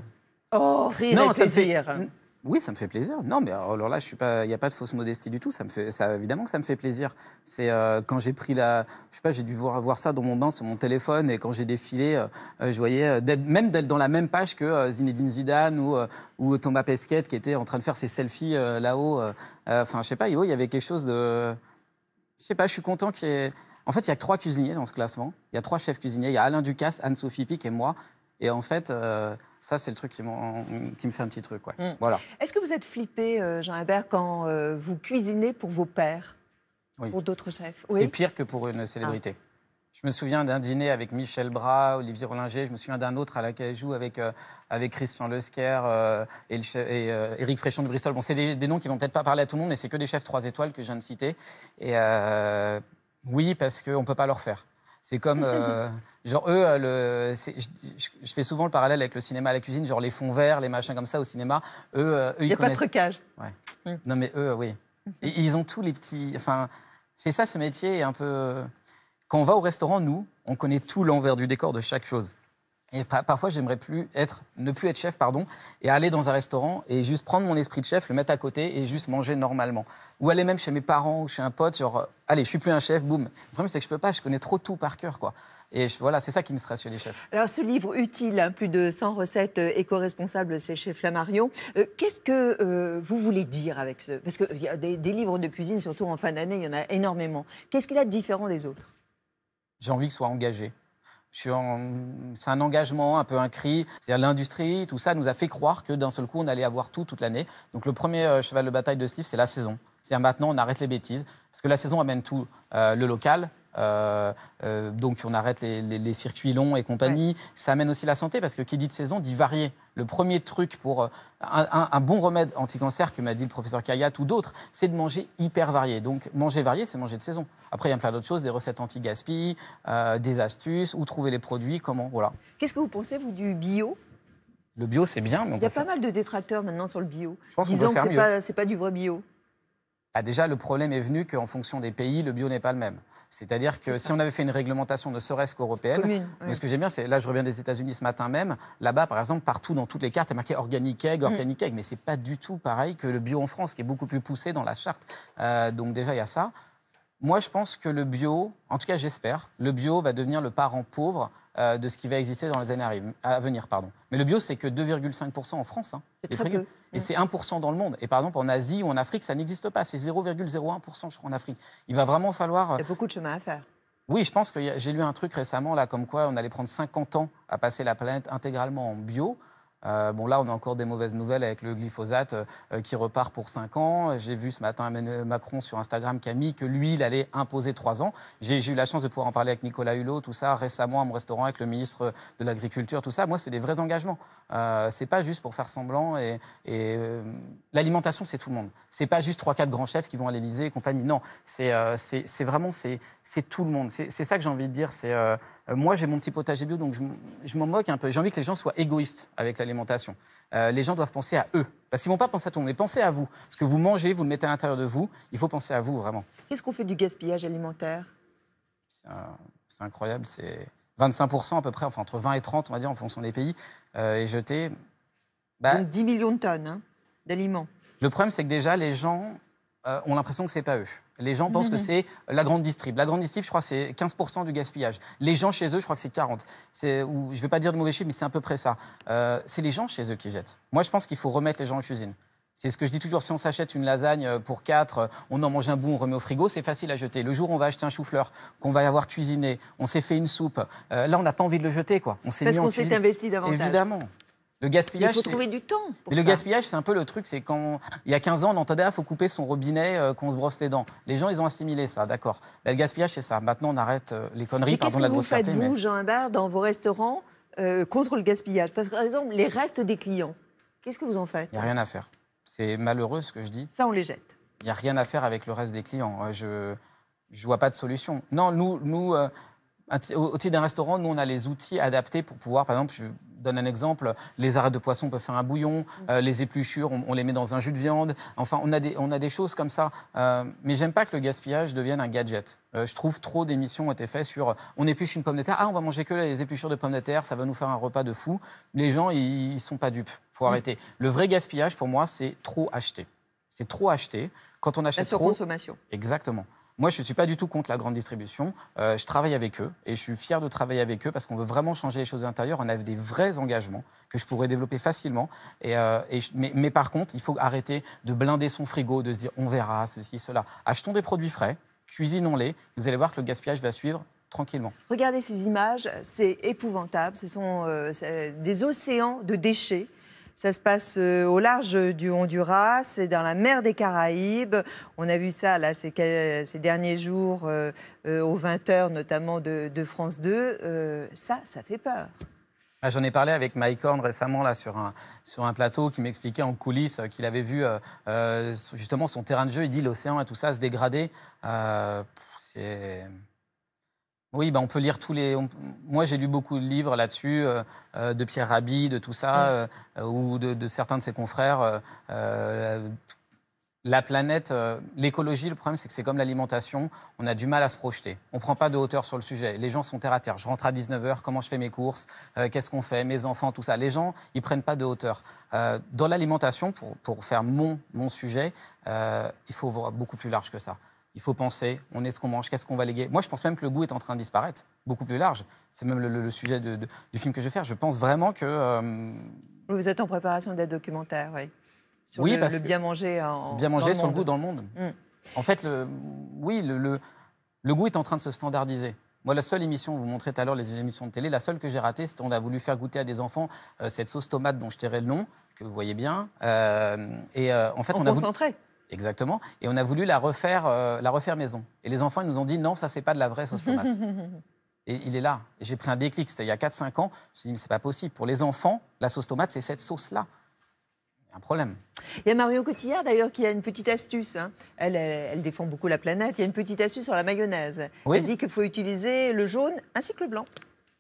Oh, rire Ça me oui, ça me fait plaisir. Non, mais alors là, je suis pas, il n'y a pas de fausse modestie du tout. Ça évidemment que ça me fait plaisir. C'est euh, quand j'ai pris la, je sais pas, j'ai dû voir, ça dans mon bain sur mon téléphone et quand j'ai défilé, euh, euh, je voyais Même même dans la même page que Zinedine Zidane ou, Thomas Pesquet qui était en train de faire ses selfies là-haut. Enfin, je sais pas, il y avait quelque chose de, je sais pas, je suis content qu'il y ait. En fait, il y a trois cuisiniers dans ce classement. Il y a trois chefs cuisiniers. Il y a Alain Ducasse, Anne-Sophie Pic et moi. Et en fait, ça, c'est le truc qui, me fait un petit truc. Ouais. Mm. Voilà. Est-ce que vous êtes flippé, euh, Jean hubert quand euh, vous cuisinez pour vos pères ou Pour d'autres chefs C'est pire que pour une célébrité. Ah. Je me souviens d'un dîner avec Michel Bras, Olivier Rollinger. Je me souviens d'un autre à la Cajou avec, euh, avec Christian Lesquer et, le Fréchon de Bristol. Bon, c'est des, noms qui vont peut-être pas parler à tout le monde, mais c'est que des chefs trois étoiles que je viens de citer. Et oui, parce qu'on ne peut pas leur faire. C'est comme, euh, (laughs) genre, eux, euh, le, je, fais souvent le parallèle avec le cinéma à la cuisine, genre les fonds verts, les machins comme ça au cinéma. Eux, euh, eux Il n'y a pas de trucage. Mm. Non, mais eux, oui. Mm-hmm. Et, ils ont tous les petits. Enfin, c'est ça, ce métier, un peu. Quand on va au restaurant, nous, on connaît tout l'envers du décor de chaque chose. Et parfois, j'aimerais plus être, ne plus être chef, pardon, et aller dans un restaurant et juste prendre mon esprit de chef, le mettre à côté et juste manger normalement. Ou aller même chez mes parents ou chez un pote, genre, allez, je suis plus un chef, boum. Le problème, c'est que je peux pas, je connais trop tout par cœur, quoi. Et voilà, c'est ça qui me stresse chez les chefs. Alors, ce livre utile, hein, plus de 100 recettes euh, éco-responsables c'est chez Flammarion. Euh, qu'est-ce que euh, vous voulez dire avec ce Parce qu'il y a des, livres de cuisine, surtout en fin d'année, il y en a énormément. Qu'est-ce qu'il a de différent des autres J'ai envie que soit engagé. C'est un engagement, un peu un cri. cest l'industrie, tout ça nous a fait croire que d'un seul coup, on allait avoir tout toute l'année. Donc le premier euh, cheval de bataille de ce c'est la saison. cest maintenant, on arrête les bêtises. Parce que la saison amène tout. Euh, le local, euh, euh, donc on arrête les, circuits longs et compagnie. Ça amène aussi la santé parce que qui dit de saison dit varier. Le premier truc pour euh, un, bon remède anti-cancer que m'a dit le professeur Kayat ou d'autres, c'est de manger hyper varié. Donc manger varié, c'est manger de saison. Après, il y a plein d'autres choses, des recettes anti-gaspi, des astuces, où trouver les produits, comment, voilà. Qu'est-ce que vous pensez, vous, du bio Le bio, c'est bien. il y a pas mal de détracteurs maintenant sur le bio, Je pense que ce n'est pas du vrai bio. Ah, déjà, le problème est venu qu'en fonction des pays, le bio n'est pas le même. C'est-à-dire que si on avait fait une réglementation ne serait-ce qu'européenne, mais ce que j'aime bien, c'est là, je reviens des États-Unis ce matin même, là-bas, par exemple, partout dans toutes les cartes, il y a marqué organic egg, mm. organic egg, mais c'est pas du tout pareil que le bio en France, qui est beaucoup plus poussé dans la charte. Euh, donc déjà, il y a ça. Moi, je pense que le bio, en tout cas, j'espère, le bio va devenir le parent pauvre euh, de ce qui va exister dans les années à venir. Pardon. Mais le bio, c'est que 2,5% en France. Hein. c'est très peu. Et c'est 1% dans le monde. Et par exemple, en Asie ou en Afrique, ça n'existe pas. C'est 0,01% en Afrique. Il va vraiment falloir... Euh, Il y a beaucoup de chemin à faire. Oui, je pense que j'ai lu un truc récemment, là, comme quoi on allait prendre 50 ans à passer la planète intégralement en bio. Euh, bon, là, on a encore des mauvaises nouvelles avec le glyphosate euh, euh, qui repart pour 5 ans. J'ai vu ce matin Macron sur Instagram Camille, que lui, il allait imposer 3 ans. J'ai eu la chance de pouvoir en parler avec Nicolas Hulot, tout ça, récemment à mon restaurant avec le ministre de l'Agriculture, tout ça. Moi, c'est des vrais engagements. Ce c'est pas juste pour faire semblant. Et, l'alimentation, c'est tout le monde. C'est pas juste 3-4 grands chefs qui vont à l'Élysée et compagnie. Non, c'est vraiment c'est tout le monde. C'est ça que j'ai envie de dire. C'est euh, moi, j'ai mon petit potager bio, donc je, m'en moque un peu. J'ai envie que les gens soient égoïstes avec l'alimentation. Euh, les gens doivent penser à eux. Parce qu'ils ne vont pas penser à tout le monde, mais pensez à vous. Ce que vous mangez, vous le mettez à l'intérieur de vous. Il faut penser à vous, vraiment. Qu'est-ce qu'on fait du gaspillage alimentaire C'est incroyable. C'est 25% à peu près, enfin entre 20 et 30, on va dire, en fonction des pays, euh, est jeté. Bah donc 10 millions de tonnes hein, d'aliments. Le problème, c'est que déjà, les gens euh, ont l'impression que ce n'est pas eux. Les gens pensent que mhm. c'est la grande distrib. La grande distrib, je crois que c'est 15% du gaspillage. Les gens chez eux, je crois que c'est 40. C'est, ne je vais pas dire de mauvais chiffres, mais c'est à peu près ça. Euh, c'est les gens chez eux qui jettent. Moi, je pense qu'il faut remettre les gens en cuisine. C'est ce que je dis toujours, si on s'achète une lasagne euh, pour 4, on en mange un bout, on remet au frigo, c'est facile à jeter. Le jour où on va acheter un chou-fleur, qu'on va avoir cuisiné, on s'est fait une soupe, là on n'a pas envie de le jeter. quoi. On s'est Parce qu'on s'est investi davantage. Évidemment. Le gaspillage, il faut trouver du temps. Pour le gaspillage, c'est un peu le truc, c'est quand il y a 15 ans, on entendait il faut couper son robinet, quand euh, qu'on se brosse les dents. Les gens, ils ont assimilé ça, d'accord. Bah, le gaspillage, c'est ça. Maintenant, on arrête euh, les conneries. qu'est-ce que vous faites vous, Jean dans vos restaurants euh, contre le gaspillage Parce que par exemple, les restes des clients, qu'est-ce que vous en faites Il n'y a rien à faire. C'est malheureux ce que je dis. Ça, on les jette. Il n'y a rien à faire avec le reste des clients. Je ne vois pas de solution. Non, nous, nous au titre d'un restaurant, nous, on a les outils adaptés pour pouvoir, par exemple, je donne un exemple, les arêtes de poisson, on peut faire un bouillon, mm. euh, les épluchures, on, les met dans un jus de viande. Enfin, on a des, choses comme ça. Euh, mais j'aime pas que le gaspillage devienne un gadget. Euh, je trouve trop d'émissions ont été faites sur on épluche une pomme de terre, ah, on va manger que les épluchures de pomme de terre, ça va nous faire un repas de fou. Les gens, ils, ne sont pas dupes. Faut mm. arrêter. Le vrai gaspillage, pour moi, c'est trop acheter. C'est trop acheter. Quand on achète La surconsommation. consommation. exactement. Moi, je ne suis pas du tout contre la grande distribution. Euh, je travaille avec eux et je suis fier de travailler avec eux parce qu'on veut vraiment changer les choses à l'intérieur. On a des vrais engagements que je pourrais développer facilement. Euh, mais, par contre, il faut arrêter de blinder son frigo, de se dire on verra ceci, cela. Achetons des produits frais, cuisinons-les. Vous allez voir que le gaspillage va suivre tranquillement. Regardez ces images, c'est épouvantable. Ce sont euh, des océans de déchets ça se passe euh, au large du Honduras, dans la mer des Caraïbes. On a vu ça là, ces, ces derniers jours, euh, euh, aux 20h notamment de, France 2. ça, ça fait peur. Ah, j'en ai parlé avec Mike Horn récemment là, sur, un, sur un plateau qui m'expliquait en coulisses qu'il avait vu justement son terrain de jeu, il dit l'océan et tout ça se dégrader. c'est oui, bah, on peut lire tous les. Moi, j'ai lu beaucoup de livres là-dessus, euh, euh, de Pierre Rabhi, de tout ça, euh, ou de, certains de ses confrères. la planète, l'écologie, le problème, c'est que c'est comme l'alimentation, on a du mal à se projeter. On ne prend pas de hauteur sur le sujet. Les gens sont terre à terre. Je rentre à 19h, comment je fais mes courses, qu'est-ce qu'on fait, mes enfants, tout ça. Les gens, ils prennent pas de hauteur. dans l'alimentation, pour, pour, faire mon, mon sujet, il faut voir beaucoup plus large que ça il faut penser, on est ce qu'on mange, qu'est-ce qu'on va léguer. Moi, je pense même que le goût est en train de disparaître, beaucoup plus large. C'est même le, sujet du film que je vais faire. Je pense vraiment que... Euh, vous êtes en préparation d'un documentaire, oui. Sur le, bien manger. En, bien manger, sur le goût dans le monde. Hmm. En fait, le, oui, le, goût est en train de se standardiser. Moi, la seule émission, vous montrez tout à l'heure les émissions de télé, la seule que j'ai ratée, c'est qu'on a voulu faire goûter à des enfants euh, cette sauce tomate dont je tairai le nom, que vous voyez bien. Euh, et en fait, on concentré. a Exactement. Et on a voulu la refaire, euh, la refaire maison. Et les enfants, ils nous ont dit non, ça, c'est pas de la vraie sauce tomate. (laughs) et il est là. J'ai pris un déclic, c'était il y a 4-5 ans. Je me suis dit, mais c'est pas possible. Pour les enfants, la sauce tomate, c'est cette sauce-là. Un problème. Il y a Marion Cotillard d'ailleurs qui a une petite astuce. Hein. Elle, défend beaucoup la planète. Il y a une petite astuce sur la mayonnaise. Elle dit qu'il faut utiliser le jaune ainsi que le blanc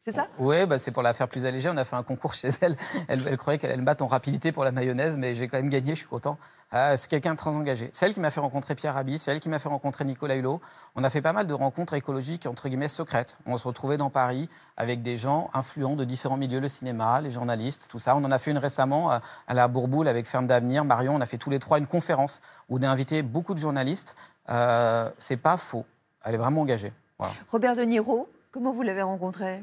c'est ça Oui, bah, c'est pour la faire plus allégée. On a fait un concours chez (laughs) elle. Elle, croyait qu'elle allait me battre en rapidité pour la mayonnaise, mais j'ai quand même gagné, je suis content. Ah, c'est quelqu'un de très engagé. celle qui m'a fait rencontrer Pierre Rabhi, c'est elle qui m'a fait rencontrer Nicolas Hulot. On a fait pas mal de rencontres écologiques, entre guillemets, secrètes. On se retrouvait dans Paris avec des gens influents de différents milieux, le cinéma, les journalistes, tout ça. On en a fait une récemment euh, à, la Bourboule avec Ferme d'Avenir. Marion, on a fait tous les trois une conférence où on a invité beaucoup de journalistes. Euh, c'est pas faux. Elle est vraiment engagée. Robert De Niro, comment vous l'avez rencontré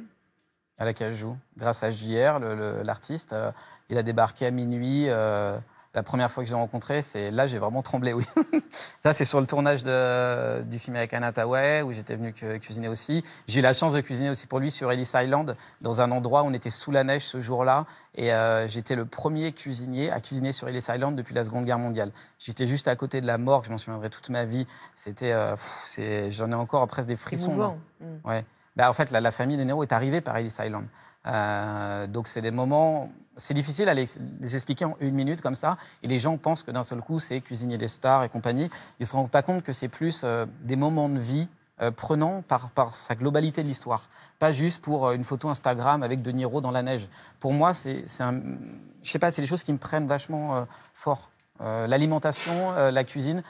à joue, grâce à JR, l'artiste. Euh, il a débarqué à minuit. Euh, la première fois que je l'ai rencontré, c'est là j'ai vraiment tremblé, oui. (laughs) ça c'est sur le tournage de, du film avec Anataway où j'étais venu cuisiner aussi. J'ai eu la chance de cuisiner aussi pour lui sur Ellis Island, dans un endroit où on était sous la neige ce jour-là, et euh, j'étais le premier cuisinier à cuisiner sur Ellis Island depuis la Seconde Guerre mondiale. J'étais juste à côté de la mort, je m'en souviendrai toute ma vie. C'était, j'en ai encore presque des frissons. Mmh. Ouais. Bah, en fait, la, famille de Nero est arrivée par Ellis Island. Euh, donc c'est des moments, c'est difficile à les, expliquer en une minute comme ça. Et les gens pensent que d'un seul coup, c'est cuisinier des stars et compagnie. Ils ne se rendent pas compte que c'est plus euh, des moments de vie euh, prenant par, par sa globalité de l'histoire, pas juste pour euh, une photo Instagram avec De Niro dans la neige. Pour moi, c'est, je sais pas, c'est des choses qui me prennent vachement fort. L'alimentation, la cuisine.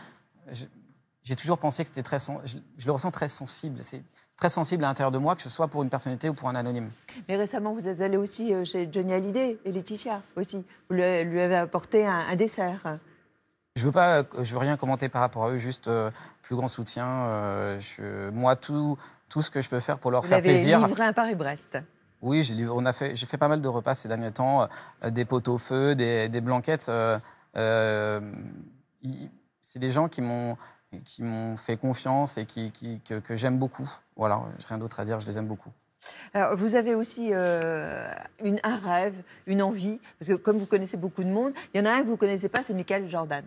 J'ai toujours pensé que c'était très, je, je le ressens très sensible. C'est très sensible à l'intérieur de moi, que ce soit pour une personnalité ou pour un anonyme. Mais récemment, vous êtes allé aussi euh, chez Johnny Hallyday et Laetitia aussi. Vous lui avez apporté un, dessert. Je veux pas, je veux rien commenter par rapport à eux, juste euh, plus grand soutien. Euh, je, moi, tout, tout ce que je peux faire pour leur faire plaisir. Vous avez livré un Paris-Brest. Oui, j'ai fait, fait, pas mal de repas ces derniers temps, des potes au feu, des, des blanquettes. c'est des gens qui m'ont fait confiance et qui, que j'aime beaucoup. Voilà, rien d'autre à dire, je les aime beaucoup. vous avez aussi euh, une, un rêve, une envie, parce que comme vous connaissez beaucoup de monde, il y en a un que vous ne connaissez pas, c'est Michael Jordan.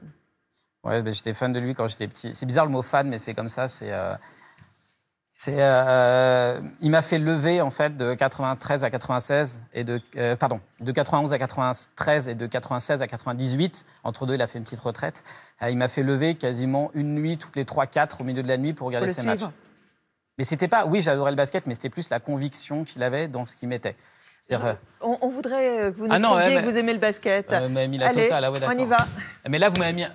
Ouais, j'étais fan de lui quand j'étais petit. C'est bizarre le mot fan, mais c'est comme ça. C'est, euh, c'est, euh, il m'a fait lever en fait de 93 à 96 et de pardon de 91 à 93 et de 96 à 98. Entre deux, il a fait une petite retraite. il m'a fait lever quasiment une nuit toutes les 3-4 au milieu de la nuit pour regarder ses matchs. Mais c'était pas, oui, j'adorais le basket, mais c'était plus la conviction qu'il avait dans ce qu'il mettait. On, on, voudrait euh, que vous nous ah que vous aimez le basket. Euh, ah on y va. Ah, mais là, vous m'avez mis...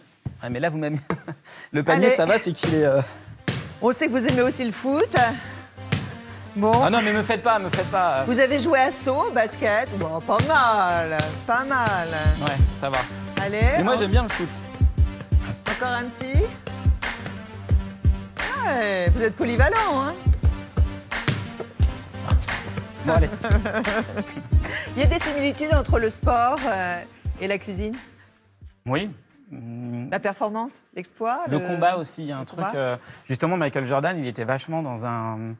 Ah, mais là, vous m'avez (laughs) le panier, ça va, c'est qu'il est... Euh, on sait que vous aimez aussi le foot. Bon. Ah non, mais me faites pas, me faites pas. Vous avez joué à saut, basket Bon, pas mal, pas mal. Ouais, ça va. Allez. moi, j'aime bien le foot. Encore un petit vous êtes polyvalent, hein. Bon, allez. (laughs) Il y a des similitudes entre le sport euh, et la cuisine Oui. La performance, l'exploit Le, combat aussi, un truc. Euh, justement, Michael Jordan, il était vachement dans un.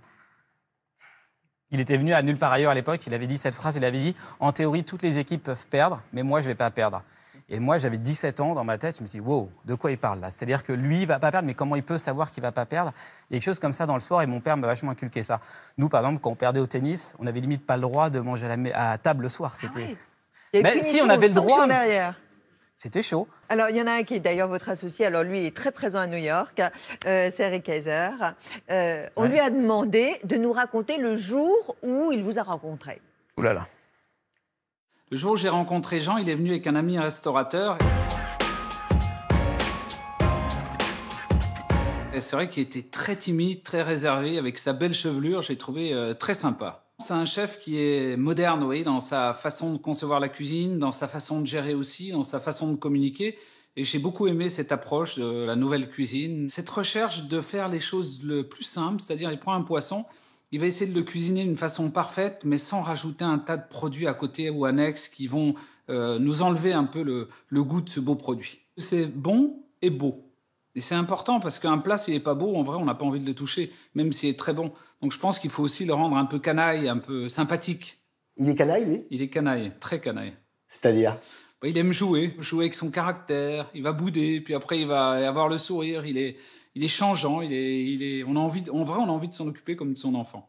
Il était venu à nulle part ailleurs à l'époque, il avait dit cette phrase, il avait dit En théorie, toutes les équipes peuvent perdre, mais moi, je ne vais pas perdre. Et moi, j'avais 17 ans dans ma tête, je me dis, wow, de quoi il parle là C'est-à-dire que lui, il va pas perdre, mais comment il peut savoir qu'il va pas perdre Il y a quelque chose comme ça dans le sport, et mon père m'a vachement inculqué ça. Nous, par exemple, quand on perdait au tennis, on avait limite pas le droit de manger à, table le soir. Ah c'était. oui. mais si, on avait le droit. Derrière. C'était chaud. Alors, il y en a un qui est d'ailleurs votre associé. Alors, lui est très présent à New York. Euh, c'est Eric Kaiser. Euh, on lui a demandé de nous raconter le jour où il vous a rencontré. Ouh là là. Le jour où j'ai rencontré Jean, il est venu avec un ami restaurateur. c'est vrai qu'il était très timide, très réservé, avec sa belle chevelure, j'ai trouvé euh, très sympa. C'est un chef qui est moderne, oui, dans sa façon de concevoir la cuisine, dans sa façon de gérer aussi, dans sa façon de communiquer. Et j'ai beaucoup aimé cette approche de la nouvelle cuisine, cette recherche de faire les choses le plus simple, c'est-à-dire il prend un poisson, il va essayer de le cuisiner d'une façon parfaite, mais sans rajouter un tas de produits à côté ou annexes qui vont euh, nous enlever un peu le, goût de ce beau produit. C'est bon et beau. Et c'est important parce qu'un plat, s'il n'est pas beau, en vrai, on n'a pas envie de le toucher, même s'il est très bon. Donc je pense qu'il faut aussi le rendre un peu canaille, un peu sympathique. Il est canaille, lui Il est canaille, très canaille. C'est-à-dire bah, il aime jouer, jouer avec son caractère, il va bouder, puis après il va avoir le sourire, il est, il est changeant, il est, il est, on a envie, en vrai, on a envie de s'en occuper comme de son enfant.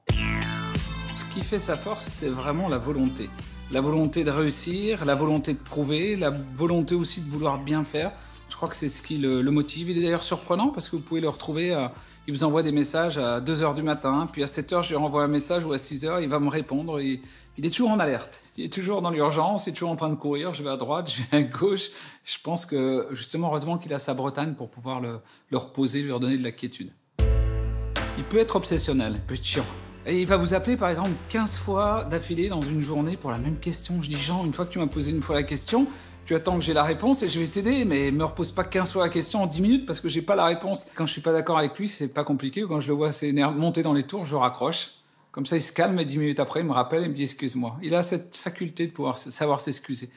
Ce qui fait sa force, c'est vraiment la volonté. La volonté de réussir, la volonté de prouver, la volonté aussi de vouloir bien faire. Je crois que c'est ce qui le, motive. Il est d'ailleurs surprenant parce que vous pouvez le retrouver, euh, il vous envoie des messages à 2h du matin, puis à 7h je lui renvoie un message ou à 6h, il va me répondre. et il est toujours en alerte, il est toujours dans l'urgence, il est toujours en train de courir, je vais à droite, (laughs) je vais à gauche. Je pense que justement, heureusement qu'il a sa Bretagne pour pouvoir le, reposer, lui redonner de la quiétude. Il peut être obsessionnel, il peut chiant. Et il va vous appeler par exemple 15 fois d'affilée dans une journée pour la même question. Je dis Jean, une fois que tu m'as posé une fois la question, tu attends que j'ai la réponse et je vais t'aider, mais me repose pas 15 fois la question en 10 minutes parce que j'ai pas la réponse. Quand je suis pas d'accord avec lui, c'est pas compliqué. Quand je le vois monter dans les tours, je raccroche comme ça, il se calme et dix minutes après, il me rappelle et me dit excuse-moi. Il a cette faculté de pouvoir savoir s'excuser.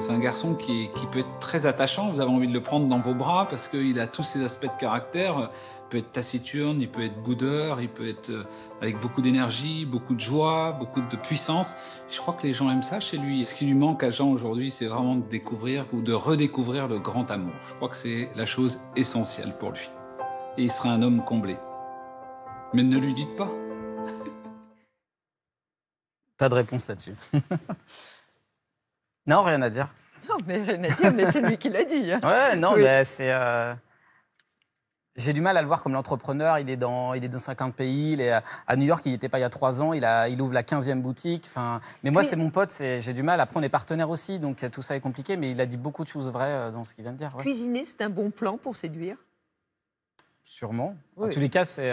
C'est un garçon qui, peut être très attachant. Vous avez envie de le prendre dans vos bras parce qu'il a tous ses aspects de caractère. Il peut être taciturne, il peut être boudeur, il peut être euh, avec beaucoup d'énergie, beaucoup de joie, beaucoup de puissance. Je crois que les gens aiment ça chez lui. Ce qui lui manque à Jean aujourd'hui, c'est vraiment de découvrir ou de redécouvrir le grand amour. Je crois que c'est la chose essentielle pour lui. Et il sera un homme comblé. Mais ne lui dites pas. Pas de réponse là-dessus. (laughs) non, rien à dire. Non, mais rien à dire, mais c'est lui qui l'a dit. Hein. Ouais, non, mais bah, c'est. Euh, j'ai du mal à le voir comme l'entrepreneur. Il, est dans, il est dans 50 pays. Il est à, New York, il n'y était pas il y a 3 ans. Il, a, il ouvre la 15e boutique. Enfin, mais moi, c'est mon pote. J'ai du mal. Après, on est partenaires aussi. Donc, euh, tout ça est compliqué. Mais il a dit beaucoup de choses vraies euh, dans ce qu'il vient de dire. Cuisiner, c'est un bon plan pour séduire Sûrement. En tous les cas, c'est.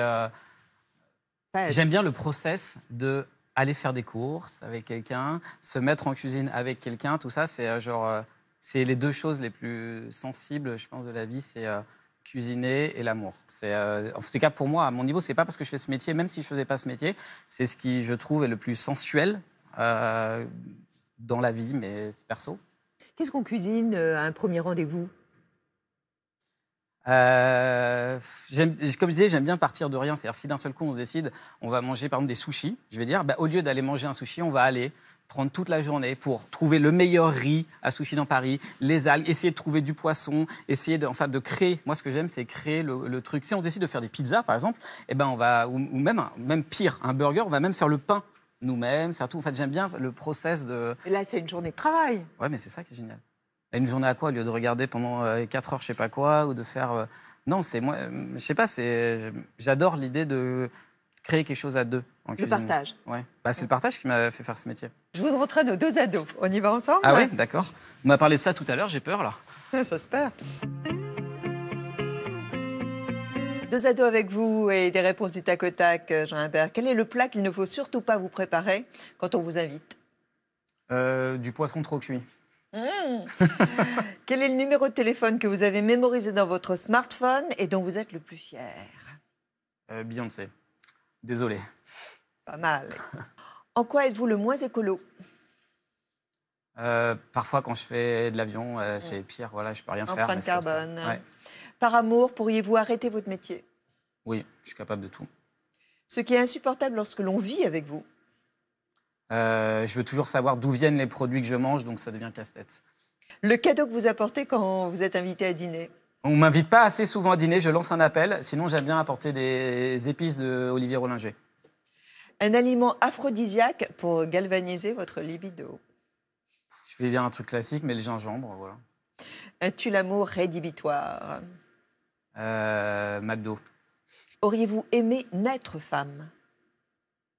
J'aime bien le process de aller faire des courses avec quelqu'un, se mettre en cuisine avec quelqu'un, tout ça, c'est euh, genre, euh, c'est les deux choses les plus sensibles, je pense, de la vie, c'est euh, cuisiner et l'amour. C'est, en tout cas, pour moi, à mon niveau, c'est pas parce que je fais ce métier, même si je faisais pas ce métier, c'est ce qui, je trouve, est le plus sensuel dans la vie, mais c'est perso. Qu'est-ce qu'on cuisine à un premier rendez-vous euh, comme je disais, j'aime bien partir de rien. C'est-à-dire, si d'un seul coup, on se décide, on va manger par exemple des sushis, je vais dire, bah, au lieu d'aller manger un sushi, on va aller prendre toute la journée pour trouver le meilleur riz à sushi dans Paris, les algues, essayer de trouver du poisson, essayer de, enfin, de créer. Moi, ce que j'aime, c'est créer le, truc. Si on décide de faire des pizzas, par exemple, eh ben, on va, ou, même, même pire, un burger, on va même faire le pain nous-mêmes, faire tout. En fait, j'aime bien le process de. Et là, c'est une journée de travail. Ouais, mais c'est ça qui est génial une journée à quoi au lieu de regarder pendant 4 euh, heures je sais pas quoi ou de faire euh, non c'est moi euh, je sais pas c'est j'adore l'idée de créer quelque chose à deux en cuisine. Le partage. Ouais. Bah, c'est le partage qui m'a fait faire ce métier. Je vous entraîne nos deux ados. On y va ensemble Ah oui, d'accord. On m'a parlé de ça tout à l'heure, j'ai peur là. (laughs) J'espère. Deux ados avec vous et des réponses du tac au tac, Jean hubert Quel est le plat qu'il ne faut surtout pas vous préparer quand on vous invite Du poisson trop cuit. Mmh. Quel est le numéro de téléphone que vous avez mémorisé dans votre smartphone et dont vous êtes le plus fier euh, Beyoncé. Désolé. Pas mal. En quoi êtes-vous le moins écolo euh, Parfois, quand je fais de l'avion, euh, mmh. c'est pire. Voilà, je peux rien faire. carbone. Par amour, pourriez-vous arrêter votre métier Oui, je suis capable de tout. Ce qui est insupportable lorsque l'on vit avec vous euh, je veux toujours savoir d'où viennent les produits que je mange, donc ça devient casse-tête. Le cadeau que vous apportez quand vous êtes invité à dîner On m'invite pas assez souvent à dîner, je lance un appel. Sinon, j'aime bien apporter des épices de Olivier Rollinger. Un aliment aphrodisiaque pour galvaniser votre libido. Je vais dire un truc classique, mais le gingembre, voilà. Un tu lamour rédhibitoire. Euh, McDo. Auriez-vous aimé naître femme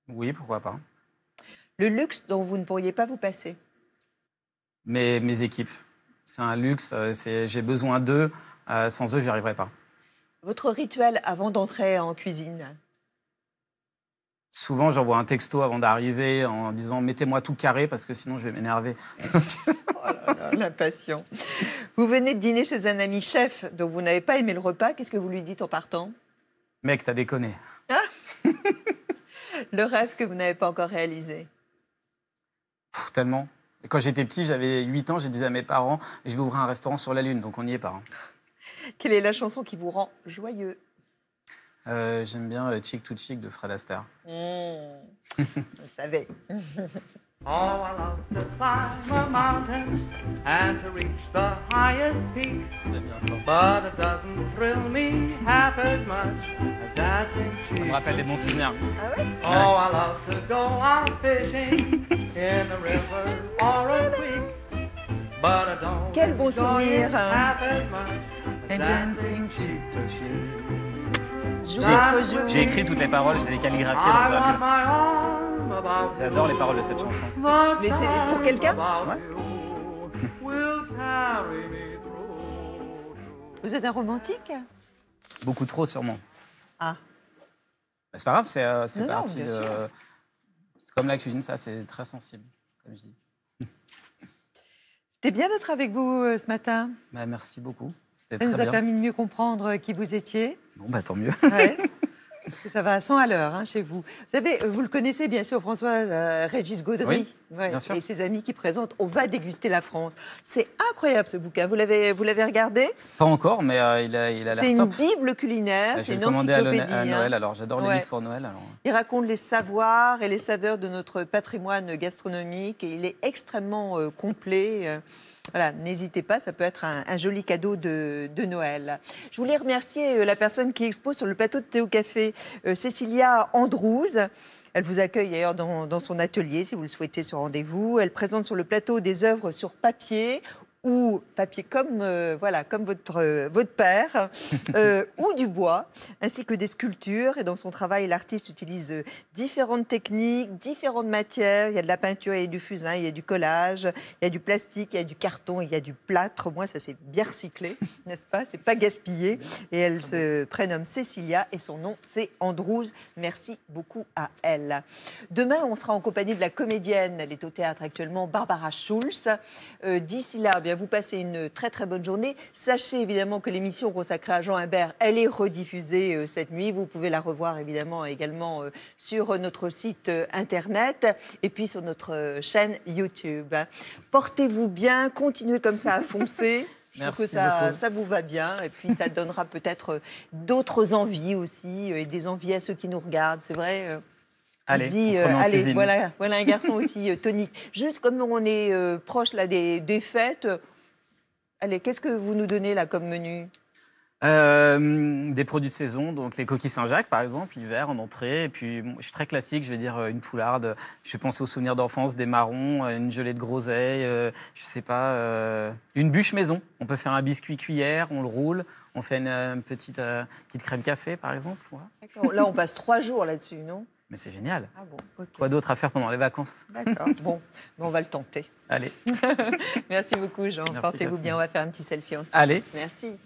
Oui, pourquoi pas le luxe dont vous ne pourriez pas vous passer mes, mes équipes. C'est un luxe, euh, j'ai besoin d'eux. Euh, sans eux, j'y arriverai pas. Votre rituel avant d'entrer en cuisine Souvent, j'envoie un texto avant d'arriver en disant Mettez-moi tout carré parce que sinon je vais m'énerver. (laughs) oh la passion. Vous venez de dîner chez un ami chef, dont vous n'avez pas aimé le repas. Qu'est-ce que vous lui dites en partant Mec, t'as déconné. Ah. (laughs) le rêve que vous n'avez pas encore réalisé Totalement. quand j'étais petit, j'avais 8 ans, je disais à mes parents, je vais ouvrir un restaurant sur la Lune, donc on n'y est pas. Hein. Quelle est la chanson qui vous rend joyeux euh, J'aime bien euh, Chick to Chick de Fred Astaire. Mmh, je savais. oh, I love to climb the mountains and to reach the highest peak. But it doesn't thrill me half as much as dancing Ça me rappelle les souvenirs. Ah ouais Oh, I love to go out fishing (laughs) in the river or a creek. But I don't Quel bon souvenir! Hein. Half and dancing cheek to cheek. J'ai écrit toutes les paroles, je les ai calligraphiées dans un J'adore les paroles de cette chanson. Mais c'est pour quelqu'un ouais. (laughs) Vous êtes un romantique Beaucoup trop, sûrement. Ah. Bah, c'est pas grave, c'est euh, parti de... Euh, c'est comme la cuisine, ça, c'est très sensible, comme je dis. C'était bien d'être avec vous euh, ce matin. Bah, merci beaucoup. Ça nous a permis de mieux comprendre qui vous étiez, Bon, bah tant mieux. (laughs) Parce que ça va à 100 à l'heure hein, chez vous. Vous savez, euh, vous le connaissez bien sûr, François euh, Régis Gaudry et ses amis qui présentent On va déguster la France. C'est incroyable ce bouquin. Vous l'avez, vous l'avez regardé Pas encore, mais euh, il a, il a C'est une bible culinaire, c'est une encyclopédie. À, à hein. Noël, alors j'adore les livres pour Noël. Il raconte les savoirs et les saveurs de notre patrimoine gastronomique et il est extrêmement complet. Voilà, n'hésitez pas, ça peut être un, joli cadeau de, Noël. Je voulais remercier euh, la personne qui expose sur le plateau de Théo Café, euh, Cécilia Andrews. Elle vous accueille d'ailleurs dans, dans, son atelier si vous le souhaitez sur rendez-vous. Elle présente sur le plateau des œuvres sur papier ou papier comme, euh, voilà, comme votre, euh, votre père, (laughs) euh, ou du bois, ainsi que des sculptures. Et dans son travail, l'artiste utilise différentes techniques, différentes matières. Il y a de la peinture, il y a du fusain, il y a du collage, il y a du plastique, il y a du carton, il y a du plâtre. moi ça c'est bien recyclé, (laughs) n'est-ce pas C'est pas gaspillé. Et elle se prénomme Cécilia et son nom c'est Andrews. Merci beaucoup à elle. Demain, on sera en compagnie de la comédienne, elle est au théâtre actuellement, Barbara Schulz. D'ici là, bien vous passez une très très bonne journée. Sachez évidemment que l'émission consacrée à Jean Imbert, elle est rediffusée euh, cette nuit. Vous pouvez la revoir évidemment également euh, sur notre site euh, internet et puis sur notre chaîne YouTube. Portez-vous bien, continuez comme ça à foncer. (laughs) Je trouve que ça, ça, vous va bien et puis ça donnera peut-être d'autres envies aussi et des envies à ceux qui nous regardent. C'est vrai, Allez, euh, voilà, un garçon aussi euh, tonique. Juste comme on est euh, proche là, des, fêtes, allez, qu'est-ce que vous nous donnez là comme menu des produits de saison, donc les coquilles Saint-Jacques par exemple, hiver en entrée. Et puis je suis très classique, je vais dire une poularde. Je pense aux souvenirs d'enfance, des marrons, une gelée de groseille, je sais pas, une bûche maison. On peut faire un biscuit cuillère, on le roule, on fait une, petite, petite crème café par exemple. Là on passe trois jours là-dessus, non mais c'est génial. Ah Quoi d'autre à faire pendant les vacances D'accord, (laughs) bon, on va le tenter. Allez. (laughs) Merci beaucoup, Jean. Portez-vous bien, on va faire un petit selfie ensemble. Allez. Merci.